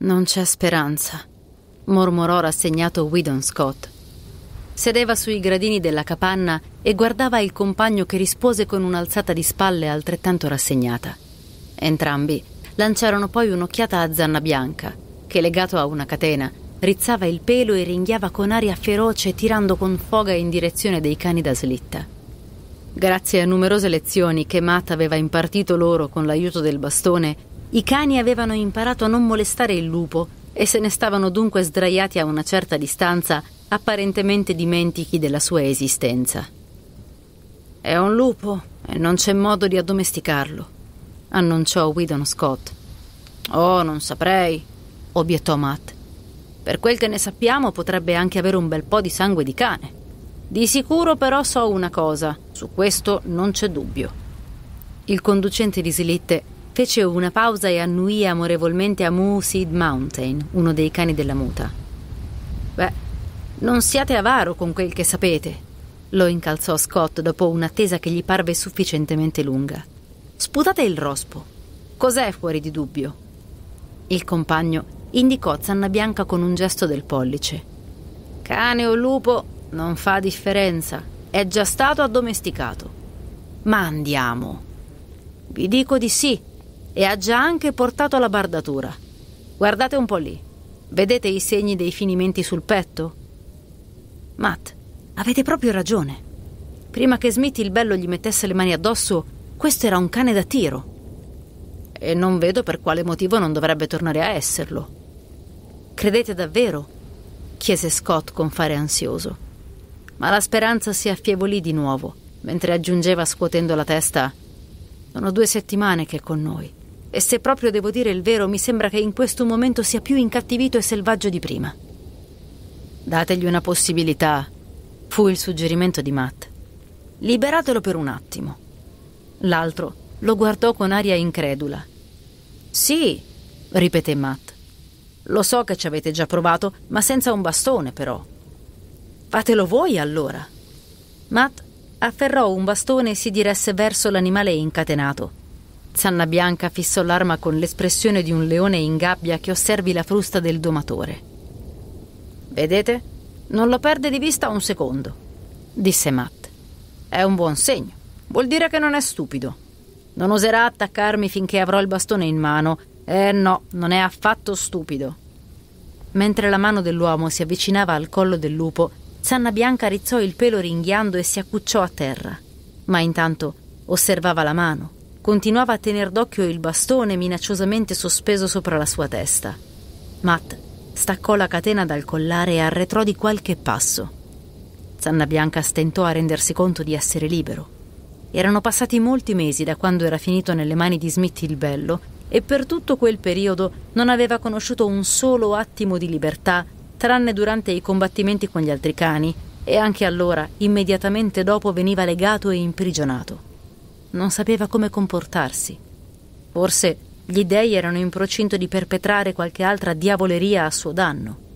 Non c'è speranza, mormorò rassegnato Whedon Scott. Sedeva sui gradini della capanna e guardava il compagno che rispose con un'alzata di spalle altrettanto rassegnata. Entrambi lanciarono poi un'occhiata a Zanna Bianca, che legato a una catena rizzava il pelo e ringhiava con aria feroce tirando con foga in direzione dei cani da slitta. Grazie a numerose lezioni che Matt aveva impartito loro con l'aiuto del bastone, i cani avevano imparato a non molestare il lupo e se ne stavano dunque sdraiati a una certa distanza, apparentemente dimentichi della sua esistenza. È un lupo e non c'è modo di addomesticarlo, annunciò Widon Scott. Oh, non saprei, obiettò Matt. Per quel che ne sappiamo potrebbe anche avere un bel po' di sangue di cane. Di sicuro però so una cosa, su questo non c'è dubbio. Il conducente di slitte Fece una pausa e annuì amorevolmente a Moo Seed Mountain, uno dei cani della muta. Beh, non siate avaro con quel che sapete, lo incalzò Scott dopo un'attesa che gli parve sufficientemente lunga. Sputate il rospo. Cos'è fuori di dubbio? Il compagno indicò Zanna Bianca con un gesto del pollice. Cane o lupo, non fa differenza. È già stato addomesticato. Ma andiamo. Vi dico di sì, e ha già anche portato la bardatura. Guardate un po' lì. Vedete i segni dei finimenti sul petto? Matt, avete proprio ragione. Prima che Smith il bello gli mettesse le mani addosso, questo era un cane da tiro. E non vedo per quale motivo non dovrebbe tornare a esserlo. Credete davvero? chiese Scott con fare ansioso. Ma la speranza si affievolì di nuovo, mentre aggiungeva scuotendo la testa Sono due settimane che è con noi. E se proprio devo dire il vero, mi sembra che in questo momento sia più incattivito e selvaggio di prima. Dategli una possibilità, fu il suggerimento di Matt. Liberatelo per un attimo. L'altro lo guardò con aria incredula. Sì, ripeté Matt. Lo so che ci avete già provato, ma senza un bastone, però. Fatelo voi allora. Matt afferrò un bastone e si diresse verso l'animale incatenato. Zanna Bianca fissò l'arma con l'espressione di un leone in gabbia che osservi la frusta del domatore. Vedete? Non lo perde di vista un secondo, disse Matt. È un buon segno. Vuol dire che non è stupido. Non oserà attaccarmi finché avrò il bastone in mano. Eh no, non è affatto stupido. Mentre la mano dell'uomo si avvicinava al collo del lupo, Zanna Bianca rizzò il pelo ringhiando e si accucciò a terra. Ma intanto osservava la mano, Continuava a tener d'occhio il bastone minacciosamente sospeso sopra la sua testa. Matt staccò la catena dal collare e arretrò di qualche passo. Zanna Bianca stentò a rendersi conto di essere libero. Erano passati molti mesi da quando era finito nelle mani di Smith il Bello e per tutto quel periodo non aveva conosciuto un solo attimo di libertà, tranne durante i combattimenti con gli altri cani, e anche allora, immediatamente dopo, veniva legato e imprigionato non sapeva come comportarsi. Forse gli dei erano in procinto di perpetrare qualche altra diavoleria a suo danno.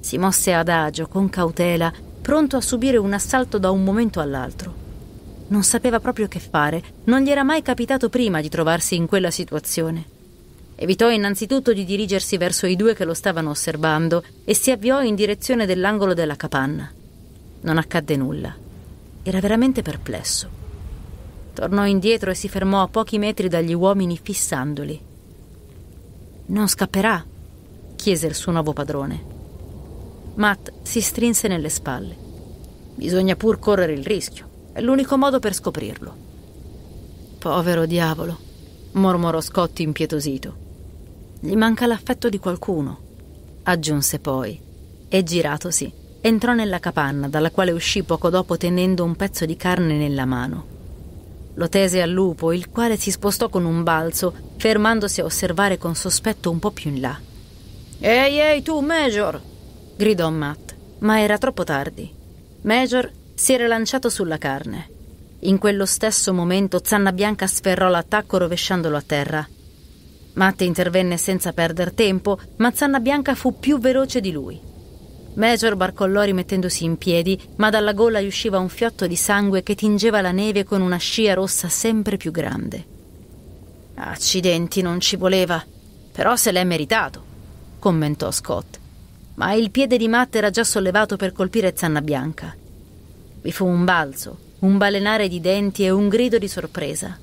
Si mosse adagio, con cautela, pronto a subire un assalto da un momento all'altro. Non sapeva proprio che fare, non gli era mai capitato prima di trovarsi in quella situazione. Evitò innanzitutto di dirigersi verso i due che lo stavano osservando e si avviò in direzione dell'angolo della capanna. Non accadde nulla. Era veramente perplesso. Tornò indietro e si fermò a pochi metri dagli uomini fissandoli. Non scapperà? chiese il suo nuovo padrone. Matt si strinse nelle spalle. Bisogna pur correre il rischio. È l'unico modo per scoprirlo. Povero diavolo, mormorò Scott impietosito. Gli manca l'affetto di qualcuno, aggiunse poi, e giratosi, entrò nella capanna dalla quale uscì poco dopo tenendo un pezzo di carne nella mano. Lo tese al lupo, il quale si spostò con un balzo, fermandosi a osservare con sospetto un po' più in là. Ehi, ehi, tu, Major! gridò Matt, ma era troppo tardi. Major si era lanciato sulla carne. In quello stesso momento Zanna Bianca sferrò l'attacco rovesciandolo a terra. Matt intervenne senza perdere tempo, ma Zanna Bianca fu più veloce di lui. Major barcollò rimettendosi in piedi, ma dalla gola gli usciva un fiotto di sangue che tingeva la neve con una scia rossa sempre più grande. Accidenti, non ci voleva. Però se l'è meritato, commentò Scott. Ma il piede di Matt era già sollevato per colpire Zanna Bianca. Vi fu un balzo, un balenare di denti e un grido di sorpresa.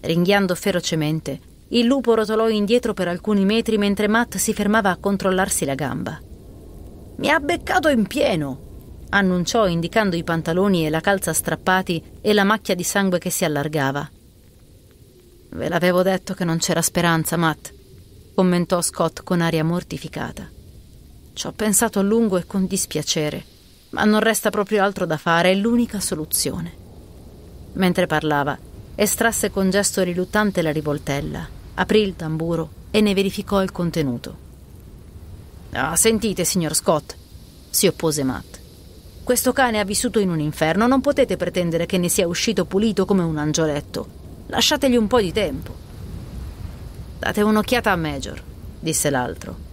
Ringhiando ferocemente, il lupo rotolò indietro per alcuni metri mentre Matt si fermava a controllarsi la gamba. Mi ha beccato in pieno, annunciò indicando i pantaloni e la calza strappati e la macchia di sangue che si allargava. Ve l'avevo detto che non c'era speranza, Matt, commentò Scott con aria mortificata. Ci ho pensato a lungo e con dispiacere, ma non resta proprio altro da fare, è l'unica soluzione. Mentre parlava, estrasse con gesto riluttante la rivoltella, aprì il tamburo e ne verificò il contenuto. Ah, sentite, signor Scott, si oppose Matt. Questo cane ha vissuto in un inferno, non potete pretendere che ne sia uscito pulito come un angioletto. Lasciategli un po' di tempo. Date un'occhiata a Major, disse l'altro.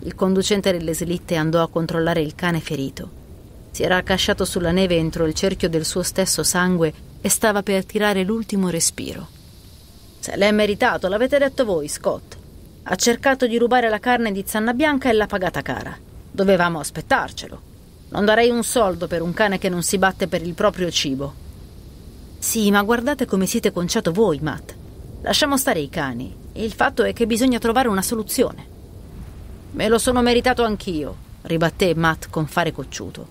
Il conducente delle slitte andò a controllare il cane ferito. Si era accasciato sulla neve entro il cerchio del suo stesso sangue e stava per tirare l'ultimo respiro. Se l'è meritato, l'avete detto voi, Scott. Ha cercato di rubare la carne di Zanna Bianca e l'ha pagata cara. Dovevamo aspettarcelo. Non darei un soldo per un cane che non si batte per il proprio cibo. Sì, ma guardate come siete conciato voi, Matt. Lasciamo stare i cani. Il fatto è che bisogna trovare una soluzione. Me lo sono meritato anch'io, ribatté Matt con fare cocciuto.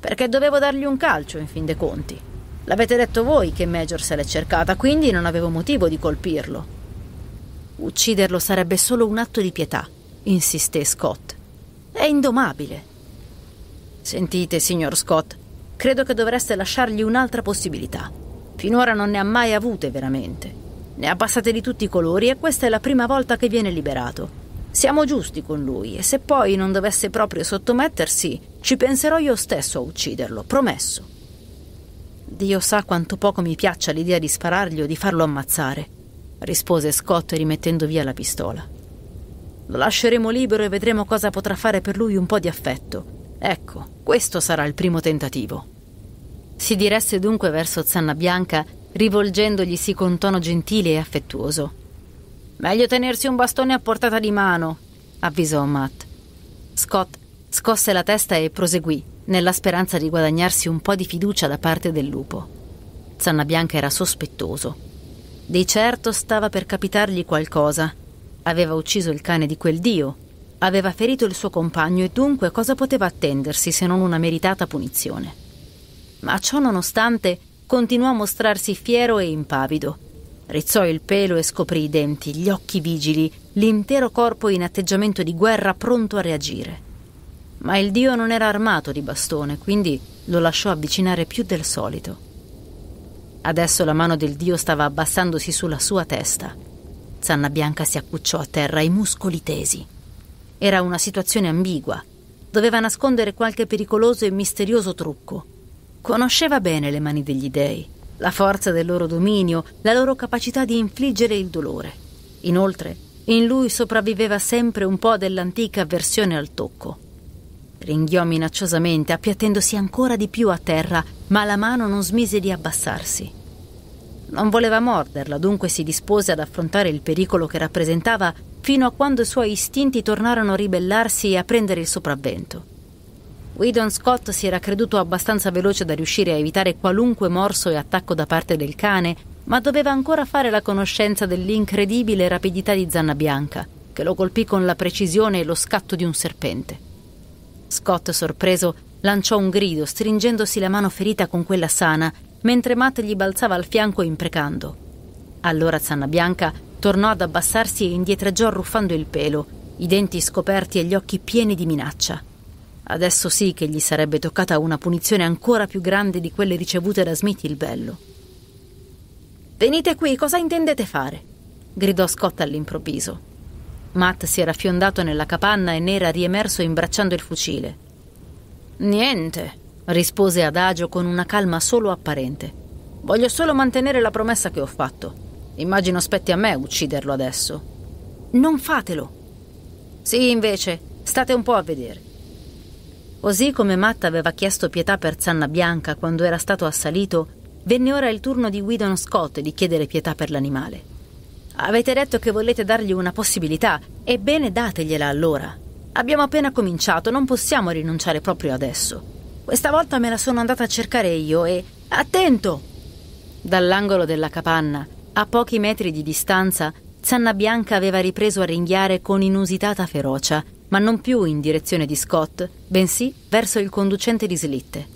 Perché dovevo dargli un calcio, in fin dei conti. L'avete detto voi che Major se l'è cercata, quindi non avevo motivo di colpirlo. Ucciderlo sarebbe solo un atto di pietà, insisté Scott. È indomabile. Sentite, signor Scott, credo che dovreste lasciargli un'altra possibilità. Finora non ne ha mai avute veramente. Ne ha passate di tutti i colori e questa è la prima volta che viene liberato. Siamo giusti con lui e se poi non dovesse proprio sottomettersi, ci penserò io stesso a ucciderlo, promesso. Dio sa quanto poco mi piaccia l'idea di sparargli o di farlo ammazzare rispose Scott rimettendo via la pistola. Lo lasceremo libero e vedremo cosa potrà fare per lui un po' di affetto. Ecco, questo sarà il primo tentativo. Si diresse dunque verso Zanna Bianca, rivolgendoglisi con tono gentile e affettuoso. Meglio tenersi un bastone a portata di mano, avvisò Matt. Scott scosse la testa e proseguì, nella speranza di guadagnarsi un po' di fiducia da parte del lupo. Zanna Bianca era sospettoso di certo stava per capitargli qualcosa. Aveva ucciso il cane di quel dio, aveva ferito il suo compagno e dunque cosa poteva attendersi se non una meritata punizione? Ma ciò nonostante continuò a mostrarsi fiero e impavido. Rizzò il pelo e scoprì i denti, gli occhi vigili, l'intero corpo in atteggiamento di guerra pronto a reagire. Ma il dio non era armato di bastone, quindi lo lasciò avvicinare più del solito. Adesso la mano del dio stava abbassandosi sulla sua testa. Zanna Bianca si accucciò a terra, i muscoli tesi. Era una situazione ambigua. Doveva nascondere qualche pericoloso e misterioso trucco. Conosceva bene le mani degli dei, la forza del loro dominio, la loro capacità di infliggere il dolore. Inoltre, in lui sopravviveva sempre un po' dell'antica avversione al tocco. Ringhiò minacciosamente, appiattendosi ancora di più a terra, ma la mano non smise di abbassarsi. Non voleva morderla, dunque si dispose ad affrontare il pericolo che rappresentava fino a quando i suoi istinti tornarono a ribellarsi e a prendere il sopravvento. Widon Scott si era creduto abbastanza veloce da riuscire a evitare qualunque morso e attacco da parte del cane, ma doveva ancora fare la conoscenza dell'incredibile rapidità di Zanna Bianca, che lo colpì con la precisione e lo scatto di un serpente. Scott, sorpreso, lanciò un grido, stringendosi la mano ferita con quella sana, mentre Matt gli balzava al fianco imprecando. Allora Zanna Bianca tornò ad abbassarsi e indietreggiò arruffando il pelo, i denti scoperti e gli occhi pieni di minaccia. Adesso sì che gli sarebbe toccata una punizione ancora più grande di quelle ricevute da Smith il Bello. Venite qui, cosa intendete fare? gridò Scott all'improvviso. Matt si era fiondato nella capanna e ne era riemerso imbracciando il fucile. Niente, rispose Adagio con una calma solo apparente. Voglio solo mantenere la promessa che ho fatto. Immagino spetti a me ucciderlo adesso. Non fatelo. Sì, invece, state un po' a vedere. Così come Matt aveva chiesto pietà per Zanna Bianca quando era stato assalito, venne ora il turno di Whedon Scott di chiedere pietà per l'animale. Avete detto che volete dargli una possibilità. Ebbene, dategliela allora. Abbiamo appena cominciato, non possiamo rinunciare proprio adesso. Questa volta me la sono andata a cercare io e... Attento! Dall'angolo della capanna, a pochi metri di distanza, Zanna Bianca aveva ripreso a ringhiare con inusitata ferocia, ma non più in direzione di Scott, bensì verso il conducente di slitte.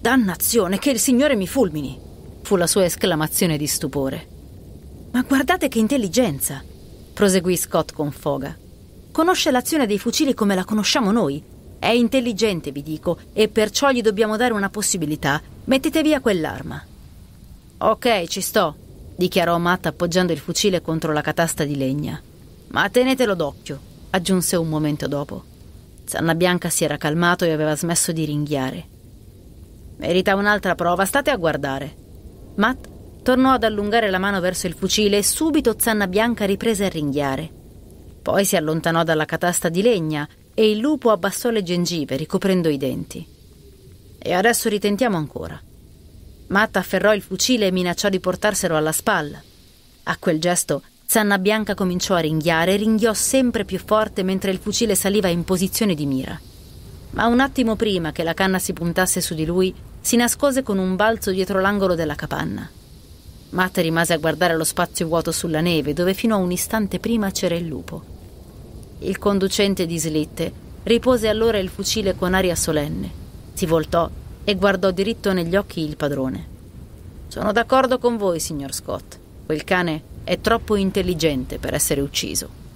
Dannazione, che il Signore mi fulmini! fu la sua esclamazione di stupore. Ma guardate che intelligenza! proseguì Scott con foga. Conosce l'azione dei fucili come la conosciamo noi. È intelligente, vi dico, e perciò gli dobbiamo dare una possibilità. Mettete via quell'arma. Ok, ci sto, dichiarò Matt appoggiando il fucile contro la catasta di legna. Ma tenetelo d'occhio, aggiunse un momento dopo. Zanna Bianca si era calmato e aveva smesso di ringhiare. Merita un'altra prova, state a guardare. Matt Tornò ad allungare la mano verso il fucile e subito Zanna Bianca riprese a ringhiare. Poi si allontanò dalla catasta di legna e il lupo abbassò le gengive, ricoprendo i denti. E adesso ritentiamo ancora. Matta afferrò il fucile e minacciò di portarselo alla spalla. A quel gesto, Zanna Bianca cominciò a ringhiare e ringhiò sempre più forte mentre il fucile saliva in posizione di mira. Ma un attimo prima che la canna si puntasse su di lui, si nascose con un balzo dietro l'angolo della capanna. Matt rimase a guardare lo spazio vuoto sulla neve, dove fino a un istante prima c'era il lupo. Il conducente di slitte ripose allora il fucile con aria solenne, si voltò e guardò diritto negli occhi il padrone. Sono d'accordo con voi, signor Scott. Quel cane è troppo intelligente per essere ucciso.